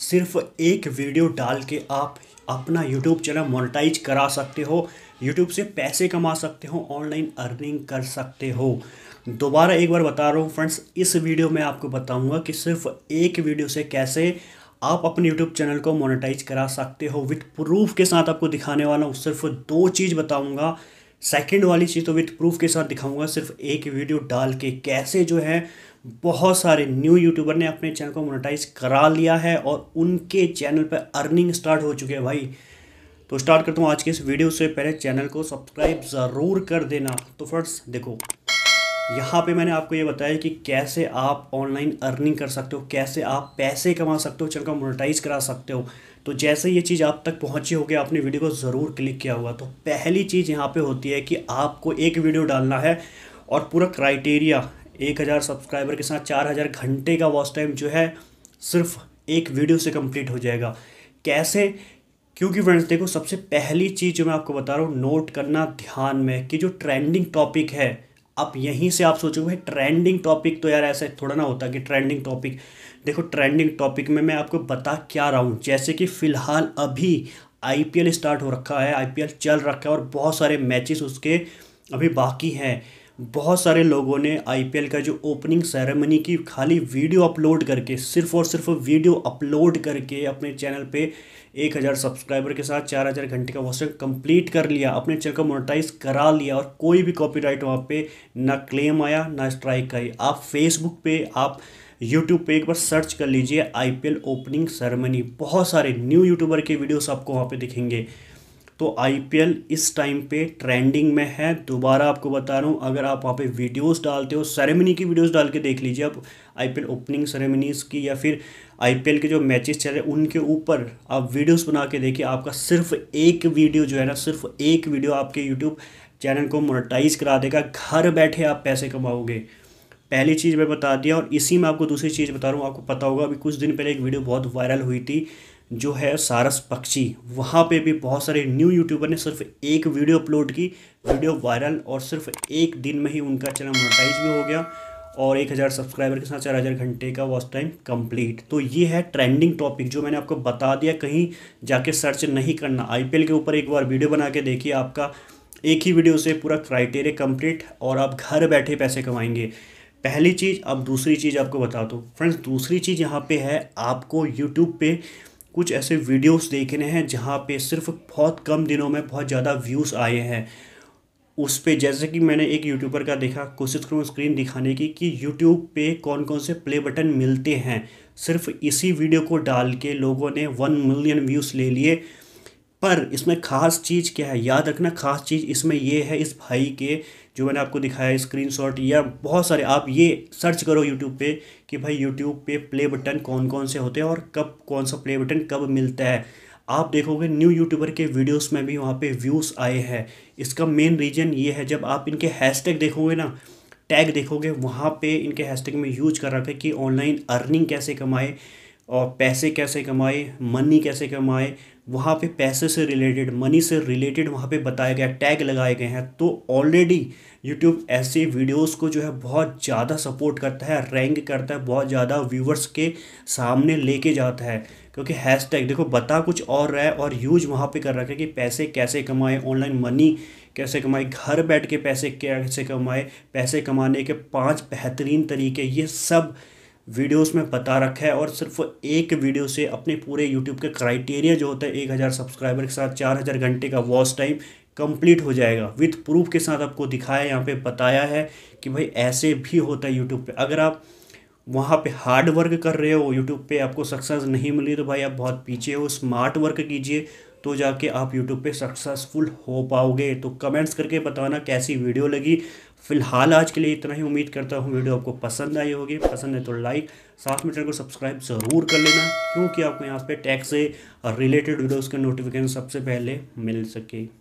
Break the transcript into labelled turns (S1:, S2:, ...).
S1: सिर्फ एक वीडियो डाल के आप अपना यूट्यूब चैनल मोनेटाइज करा सकते हो यूट्यूब से पैसे कमा सकते हो ऑनलाइन अर्निंग कर सकते हो दोबारा एक बार बता रहा हूँ फ्रेंड्स इस वीडियो में आपको बताऊँगा कि सिर्फ एक वीडियो से कैसे आप अपने यूट्यूब चैनल को मोनेटाइज करा सकते हो विथ प्रूफ के साथ आपको दिखाने वाला हूँ सिर्फ दो चीज़ बताऊँगा सेकेंड वाली चीज़ तो विथ प्रूफ के साथ दिखाऊँगा सिर्फ एक वीडियो डाल के कैसे जो है बहुत सारे न्यू यूट्यूबर ने अपने चैनल को मोनेटाइज करा लिया है और उनके चैनल पर अर्निंग स्टार्ट हो चुके हैं भाई तो स्टार्ट करता हूँ आज के इस वीडियो से पहले चैनल को सब्सक्राइब ज़रूर कर देना तो फ्रेंड्स देखो यहाँ पे मैंने आपको ये बताया कि कैसे आप ऑनलाइन अर्निंग कर सकते हो कैसे आप पैसे कमा सकते हो चैनल को मोनेटाइज करा सकते हो तो जैसे ये चीज़ आप तक पहुँची होगी आपने वीडियो को ज़रूर क्लिक किया होगा तो पहली चीज़ यहाँ पर होती है कि आपको एक वीडियो डालना है और पूरा क्राइटेरिया एक हज़ार सब्सक्राइबर के साथ चार हज़ार घंटे का वॉच टाइम जो है सिर्फ एक वीडियो से कंप्लीट हो जाएगा कैसे क्योंकि फ्रेंड्स देखो सबसे पहली चीज़ जो मैं आपको बता रहा हूँ नोट करना ध्यान में कि जो ट्रेंडिंग टॉपिक है आप यहीं से आप सोचोगे ट्रेंडिंग टॉपिक तो यार ऐसा थोड़ा ना होता कि ट्रेंडिंग टॉपिक देखो ट्रेंडिंग टॉपिक में मैं आपको बता क्या रहा हूँ जैसे कि फ़िलहाल अभी आईपीएल स्टार्ट हो रखा है आईपीएल चल रखा है और बहुत सारे मैचेस उसके अभी बाकी हैं बहुत सारे लोगों ने आईपीएल का जो ओपनिंग सेरेमनी की खाली वीडियो अपलोड करके सिर्फ और सिर्फ वीडियो अपलोड करके अपने चैनल पे एक हज़ार सब्सक्राइबर के साथ चार हज़ार घंटे का वॉचिंग कंप्लीट कर लिया अपने चैनल को मोनेटाइज करा लिया और कोई भी कॉपीराइट वहाँ पे ना क्लेम आया ना स्ट्राइक आई आप फेसबुक पे आप यूट्यूब पे एक बार सर्च कर लीजिए आईपीएल ओपनिंग सेरेमनी बहुत सारे न्यू यूट्यूबर के वीडियोस आपको वहाँ पे दिखेंगे तो आईपीएल इस टाइम पे ट्रेंडिंग में है दोबारा आपको बता रहा हूँ अगर आप वहाँ पे वीडियोस डालते हो सेरेमनी की वीडियोस डाल के देख लीजिए आप आईपीएल ओपनिंग सेरेमनीज़ की या फिर आईपीएल के जो मैचेस चल रहे हैं उनके ऊपर आप वीडियोस बना के देखिए आपका सिर्फ एक वीडियो जो है ना सिर्फ एक वीडियो आपके यूट्यूब चैनल को मोनोटाइज करा देगा घर बैठे आप पैसे कमाओगे पहली चीज़ मैं बता दिया और इसी में आपको दूसरी चीज़ बता रहा हूँ आपको पता होगा अभी कुछ दिन पहले एक वीडियो बहुत वायरल हुई थी जो है सारस पक्षी वहाँ पे भी बहुत सारे न्यू यूट्यूबर ने सिर्फ एक वीडियो अपलोड की वीडियो वायरल और सिर्फ एक दिन में ही उनका चैनल मोनेटाइज भी हो गया और एक हज़ार सब्सक्राइबर के साथ चार हज़ार घंटे का वॉच टाइम कंप्लीट तो ये है ट्रेंडिंग टॉपिक जो मैंने आपको बता दिया कहीं जाके सर्च नहीं करना आई के ऊपर एक बार वीडियो बना के देखिए आपका एक ही वीडियो से पूरा क्राइटेरिया कम्प्लीट और आप घर बैठे पैसे कमाएंगे पहली चीज़ अब दूसरी चीज़ आपको बता दो फ्रेंड्स दूसरी चीज़ यहाँ पे है आपको यूट्यूब पे कुछ ऐसे वीडियोस देखने हैं जहाँ पे सिर्फ बहुत कम दिनों में बहुत ज़्यादा व्यूज़ आए हैं उस पर जैसे कि मैंने एक यूट्यूबर का देखा कोशिश करूँ स्क्रीन दिखाने की कि यूट्यूब पे कौन कौन से प्ले बटन मिलते हैं सिर्फ इसी वीडियो को डाल के लोगों ने वन मिलियन व्यूज़ ले लिए पर इसमें ख़ास चीज़ क्या है याद रखना ख़ास चीज़ इसमें ये है इस भाई के जो मैंने आपको दिखाया स्क्रीन शॉट या बहुत सारे आप ये सर्च करो यूट्यूब पे कि भाई यूट्यूब पे प्ले बटन कौन कौन से होते हैं और कब कौन सा प्ले बटन कब मिलता है आप देखोगे न्यू यूट्यूबर के वीडियोस में भी वहाँ पे व्यूज़ आए हैं इसका मेन रीज़न ये है जब आप इनके हैशटैग देखोगे ना टैग देखोगे वहाँ पे इनके हैशटैग में यूज कर रखा कि ऑनलाइन अर्निंग कैसे कमाए और पैसे कैसे कमाए मनी कैसे कमाए वहाँ पे पैसे से रिलेटेड मनी से रिलेटेड वहाँ पे बताया गया टैग लगाए गए हैं तो ऑलरेडी यूट्यूब ऐसे वीडियोस को जो है बहुत ज़्यादा सपोर्ट करता है रैंक करता है बहुत ज़्यादा व्यूवर्स के सामने लेके जाता है क्योंकि हैशटैग देखो बता कुछ और रहा है और यूज वहाँ पे कर रखा है कि पैसे कैसे कमाए ऑनलाइन मनी कैसे कमाए घर बैठ के पैसे कैसे कमाए पैसे कमाने के पाँच बेहतरीन तरीके ये सब वीडियोस में बता रखा है और सिर्फ एक वीडियो से अपने पूरे यूट्यूब के क्राइटेरिया जो होता है एक हज़ार सब्सक्राइबर के साथ चार हज़ार घंटे का वॉच टाइम कंप्लीट हो जाएगा विथ प्रूफ के साथ आपको दिखाया यहाँ पे बताया है कि भाई ऐसे भी होता है यूट्यूब पे अगर आप वहाँ पे हार्ड वर्क कर रहे हो यूट्यूब पे आपको सक्सेस नहीं मिली तो भाई आप बहुत पीछे हो स्मार्ट वर्क कीजिए तो जाके आप यूट्यूब पे सक्सेसफुल हो पाओगे तो कमेंट्स करके बताना कैसी वीडियो लगी फ़िलहाल आज के लिए इतना ही उम्मीद करता हूँ वीडियो आपको पसंद आई होगी पसंद है तो लाइक साथ में चैनल को सब्सक्राइब ज़रूर कर लेना क्योंकि आपको यहाँ पे टैक्स से रिलेटेड वीडियोज़ के नोटिफिकेशन सबसे पहले मिल सके